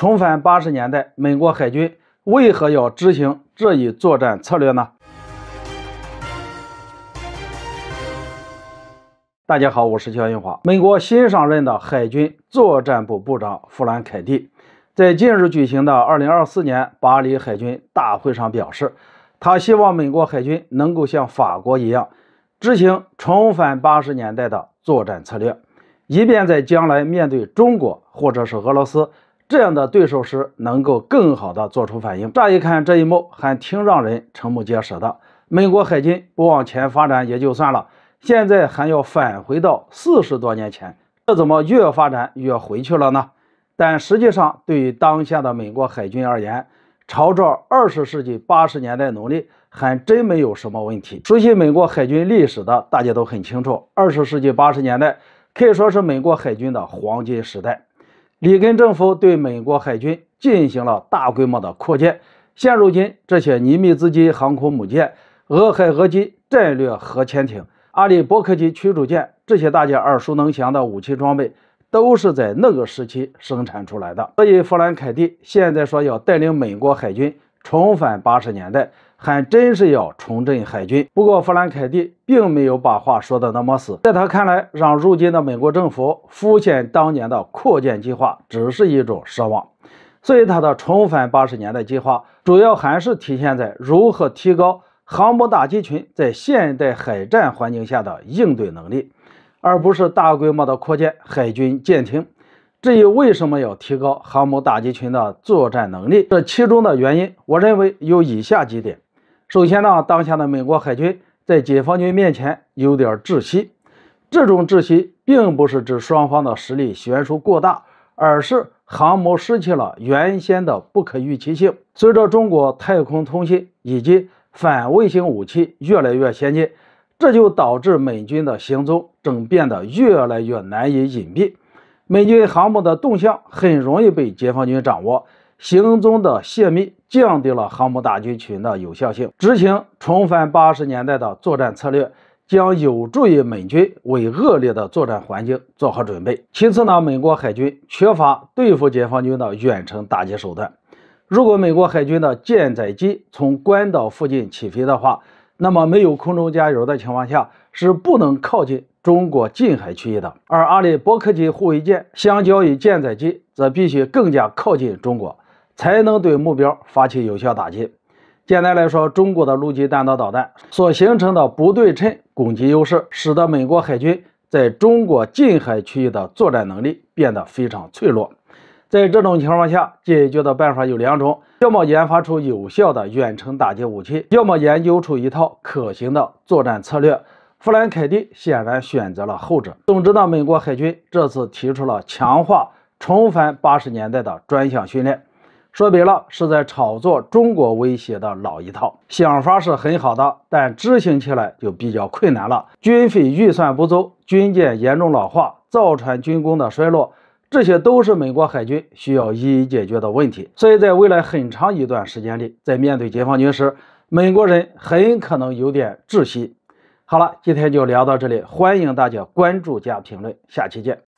重返八十年代，美国海军为何要执行这一作战策略呢？大家好，我是肖英华。美国新上任的海军作战部部长弗兰·凯蒂，在近日举行的二零二四年巴黎海军大会上表示，他希望美国海军能够像法国一样，执行重返八十年代的作战策略，以便在将来面对中国或者是俄罗斯。这样的对手时，能够更好的做出反应。乍一看，这一幕还挺让人瞠目结舌的。美国海军不往前发展也就算了，现在还要返回到四十多年前，这怎么越发展越回去了呢？但实际上，对于当下的美国海军而言，朝着二十世纪八十年代努力，还真没有什么问题。熟悉美国海军历史的大家都很清楚，二十世纪八十年代可以说是美国海军的黄金时代。里根政府对美国海军进行了大规模的扩建。现如今，这些尼米兹级航空母舰、俄亥俄级战略核潜艇、阿利伯克级驱逐舰，这些大家耳熟能详的武器装备，都是在那个时期生产出来的。所以，弗兰凯蒂现在说要带领美国海军。重返八十年代，还真是要重振海军。不过，弗兰凯蒂并没有把话说的那么死，在他看来，让如今的美国政府复现当年的扩建计划，只是一种奢望。所以，他的重返八十年代计划，主要还是体现在如何提高航母大击群在现代海战环境下的应对能力，而不是大规模的扩建海军舰艇。至于为什么要提高航母打击群的作战能力，这其中的原因，我认为有以下几点。首先呢，当下的美国海军在解放军面前有点窒息。这种窒息并不是指双方的实力悬殊过大，而是航母失去了原先的不可预期性。随着中国太空通信以及反卫星武器越来越先进，这就导致美军的行踪正变得越来越难以隐蔽。美军航母的动向很容易被解放军掌握，行踪的泄密降低了航母大军群的有效性。执行重返八十年代的作战策略，将有助于美军为恶劣的作战环境做好准备。其次呢，美国海军缺乏对付解放军的远程打击手段。如果美国海军的舰载机从关岛附近起飞的话，那么没有空中加油的情况下是不能靠近。中国近海区域的，而阿里伯克级护卫舰相较于舰载机，则必须更加靠近中国，才能对目标发起有效打击。简单来说，中国的陆基弹道导弹所形成的不对称攻击优势，使得美国海军在中国近海区域的作战能力变得非常脆弱。在这种情况下，解决的办法有两种：要么研发出有效的远程打击武器，要么研究出一套可行的作战策略。富兰凯蒂显然选择了后者。总之呢，美国海军这次提出了强化重返八十年代的专项训练，说白了是在炒作中国威胁的老一套想法，是很好的，但执行起来就比较困难了。军费预算不足，军舰严重老化，造船军工的衰落，这些都是美国海军需要一一解决的问题。所以，在未来很长一段时间里，在面对解放军时，美国人很可能有点窒息。好了，今天就聊到这里，欢迎大家关注加评论，下期见。